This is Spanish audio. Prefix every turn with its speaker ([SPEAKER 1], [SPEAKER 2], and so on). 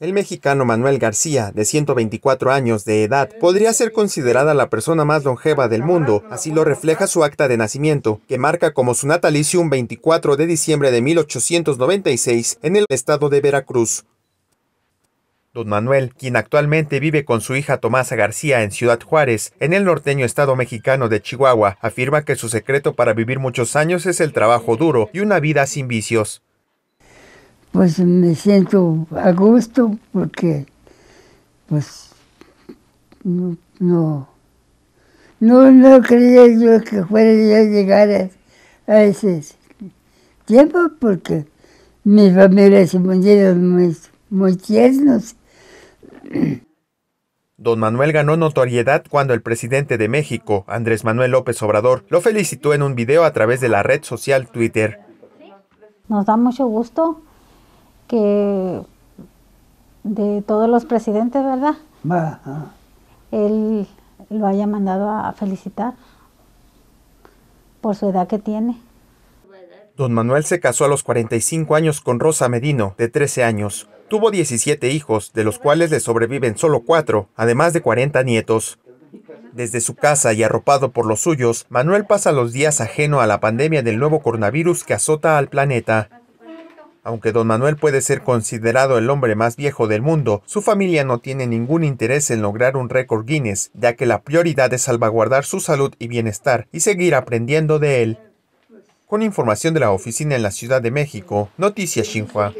[SPEAKER 1] El mexicano Manuel García, de 124 años de edad, podría ser considerada la persona más longeva del mundo, así lo refleja su acta de nacimiento, que marca como su natalicio un 24 de diciembre de 1896 en el estado de Veracruz. Don Manuel, quien actualmente vive con su hija Tomasa García en Ciudad Juárez, en el norteño estado mexicano de Chihuahua, afirma que su secreto para vivir muchos años es el trabajo duro y una vida sin vicios
[SPEAKER 2] pues me siento a gusto porque pues no, no, no, creía yo que fuera yo llegar a, ese tiempo porque mi familia se murieron muy, muy tiernos.
[SPEAKER 1] Don Manuel ganó notoriedad cuando el presidente de México, Andrés Manuel López Obrador, lo felicitó en un video a través de la red social Twitter.
[SPEAKER 3] Nos da mucho gusto que de todos los presidentes, ¿verdad? Él lo haya mandado a felicitar por su edad que tiene.
[SPEAKER 1] Don Manuel se casó a los 45 años con Rosa Medino, de 13 años. Tuvo 17 hijos, de los cuales le sobreviven solo 4, además de 40 nietos. Desde su casa y arropado por los suyos, Manuel pasa los días ajeno a la pandemia del nuevo coronavirus que azota al planeta. Aunque don Manuel puede ser considerado el hombre más viejo del mundo, su familia no tiene ningún interés en lograr un récord Guinness, ya que la prioridad es salvaguardar su salud y bienestar y seguir aprendiendo de él. Con información de la oficina en la Ciudad de México, Noticias Xinhua.